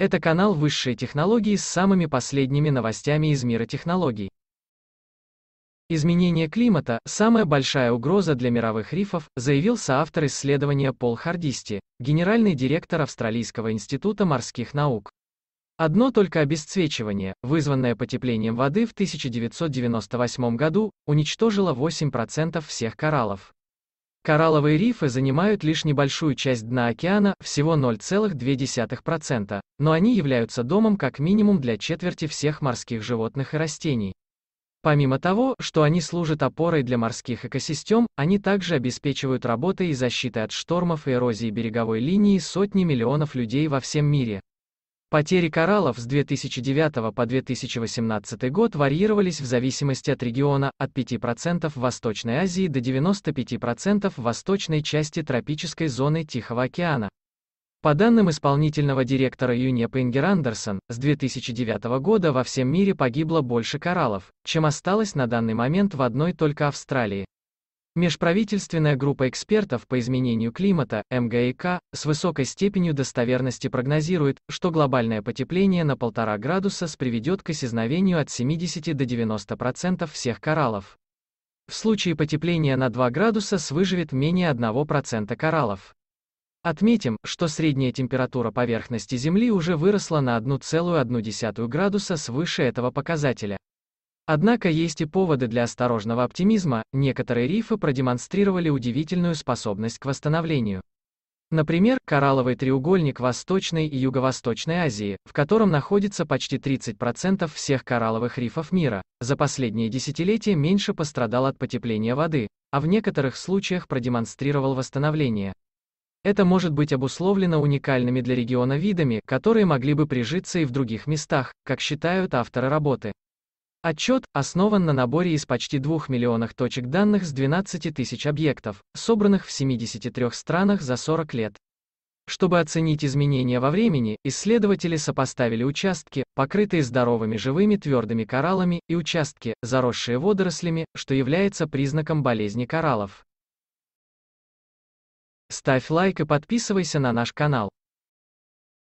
Это канал высшей технологии с самыми последними новостями из мира технологий. Изменение климата – самая большая угроза для мировых рифов, заявил соавтор исследования Пол Хардисти, генеральный директор Австралийского института морских наук. Одно только обесцвечивание, вызванное потеплением воды в 1998 году, уничтожило 8% всех кораллов. Коралловые рифы занимают лишь небольшую часть дна океана, всего 0,2%, но они являются домом как минимум для четверти всех морских животных и растений. Помимо того, что они служат опорой для морских экосистем, они также обеспечивают работой и защитой от штормов и эрозии береговой линии сотни миллионов людей во всем мире. Потери кораллов с 2009 по 2018 год варьировались в зависимости от региона, от 5% в Восточной Азии до 95% в восточной части тропической зоны Тихого океана. По данным исполнительного директора ЮНЕП Ингер Андерсон, с 2009 года во всем мире погибло больше кораллов, чем осталось на данный момент в одной только Австралии. Межправительственная группа экспертов по изменению климата, МГИК, с высокой степенью достоверности прогнозирует, что глобальное потепление на 1,5 градуса приведет к исчезновению от 70 до 90% всех кораллов. В случае потепления на 2 градуса выживет менее 1% кораллов. Отметим, что средняя температура поверхности Земли уже выросла на 1,1 градуса свыше этого показателя. Однако есть и поводы для осторожного оптимизма, некоторые рифы продемонстрировали удивительную способность к восстановлению. Например, коралловый треугольник Восточной и Юго-Восточной Азии, в котором находится почти 30% всех коралловых рифов мира, за последние десятилетия меньше пострадал от потепления воды, а в некоторых случаях продемонстрировал восстановление. Это может быть обусловлено уникальными для региона видами, которые могли бы прижиться и в других местах, как считают авторы работы. Отчет основан на наборе из почти 2 миллионов точек данных с 12 тысяч объектов, собранных в 73 странах за 40 лет. Чтобы оценить изменения во времени, исследователи сопоставили участки, покрытые здоровыми живыми твердыми кораллами, и участки, заросшие водорослями, что является признаком болезни кораллов. Ставь лайк и подписывайся на наш канал.